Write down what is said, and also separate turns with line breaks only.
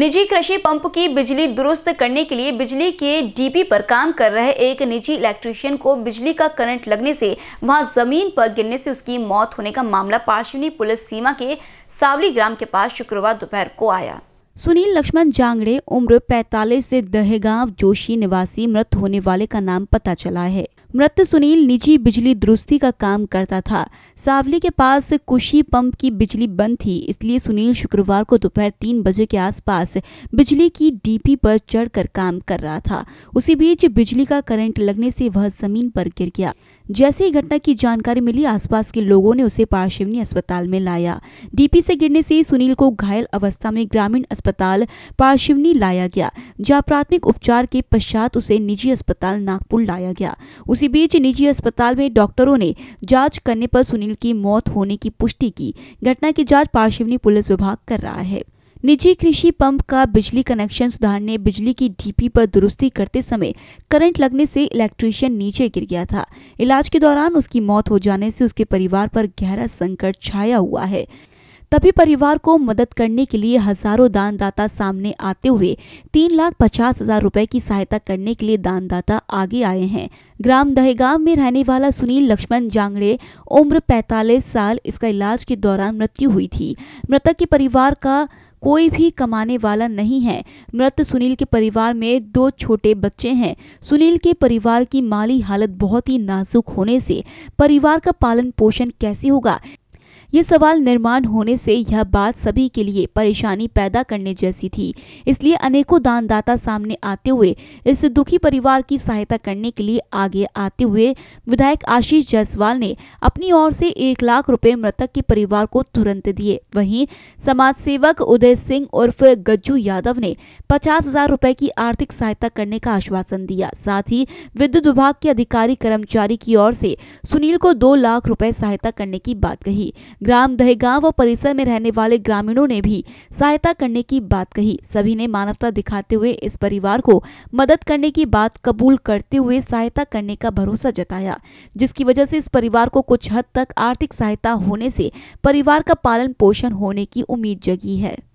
निजी कृषि पंप की बिजली दुरुस्त करने के लिए बिजली के डीपी पर काम कर रहे एक निजी इलेक्ट्रीशियन को बिजली का करंट लगने से वहां जमीन पर गिरने से उसकी मौत होने का मामला पार्शिवनी पुलिस सीमा के सावली ग्राम के पास शुक्रवार दोपहर को आया सुनील लक्ष्मण जांगड़े उम्र 45 से दहेगांव जोशी निवासी मृत होने वाले का नाम पता चला है मृत सुनील निजी बिजली दुरुस्ती का काम करता था सावली के पास कुशी पंप की बिजली बंद थी इसलिए सुनील शुक्रवार को दोपहर तीन बजे के आसपास बिजली की डीपी पर चढ़कर काम कर रहा था उसी बीच बिजली का करंट लगने से वह जमीन पर गिर गया जैसे ही घटना की जानकारी मिली आसपास के लोगों ने उसे पार्शिवनी अस्पताल में लाया डीपी से गिरने से सुनील को घायल अवस्था में ग्रामीण अस्पताल पार्शिवनी लाया गया जहाँ प्राथमिक उपचार के पश्चात उसे निजी अस्पताल नागपुर लाया गया उस उसी बीच निजी अस्पताल में डॉक्टरों ने जांच करने पर सुनील की मौत होने की पुष्टि की घटना की जांच पार्शिवनी पुलिस विभाग कर रहा है निजी कृषि पंप का बिजली कनेक्शन सुधारने बिजली की डीपी पर दुरुस्ती करते समय करंट लगने से इलेक्ट्रीशियन नीचे गिर गया था इलाज के दौरान उसकी मौत हो जाने से उसके परिवार पर गहरा संकट छाया हुआ है तभी परिवार को मदद करने के लिए हजारों दानदाता सामने आते हुए तीन लाख पचास हजार रूपए की सहायता करने के लिए दानदाता आगे आए हैं ग्राम दहेगा में रहने वाला सुनील लक्ष्मण जांगड़े उम्र 45 साल इसका इलाज के दौरान मृत्यु हुई थी मृतक के परिवार का कोई भी कमाने वाला नहीं है मृत सुनील के परिवार में दो छोटे बच्चे हैं सुनील के परिवार की माली हालत बहुत ही नाजुक होने से परिवार का पालन पोषण कैसे होगा ये सवाल निर्माण होने से यह बात सभी के लिए परेशानी पैदा करने जैसी थी इसलिए अनेकों दानदाता सामने आते हुए इस दुखी परिवार की सहायता करने के लिए आगे आते हुए विधायक आशीष जायसवाल ने अपनी ओर से एक लाख रुपए मृतक के परिवार को तुरंत दिए वहीं समाज सेवक उदय सिंह उर्फ गज्जू यादव ने पचास हजार रुपए की आर्थिक सहायता करने का आश्वासन दिया साथ ही विद्युत विभाग के अधिकारी कर्मचारी की ओर से सुनील को दो लाख रुपए सहायता करने की बात कही ग्राम दहेगांव व परिसर में रहने वाले ग्रामीणों ने भी सहायता करने की बात कही सभी ने मानवता दिखाते हुए इस परिवार को मदद करने की बात कबूल करते हुए सहायता करने का भरोसा जताया जिसकी वजह से इस परिवार को कुछ हद तक आर्थिक सहायता होने से परिवार का पालन पोषण होने की उम्मीद जगी है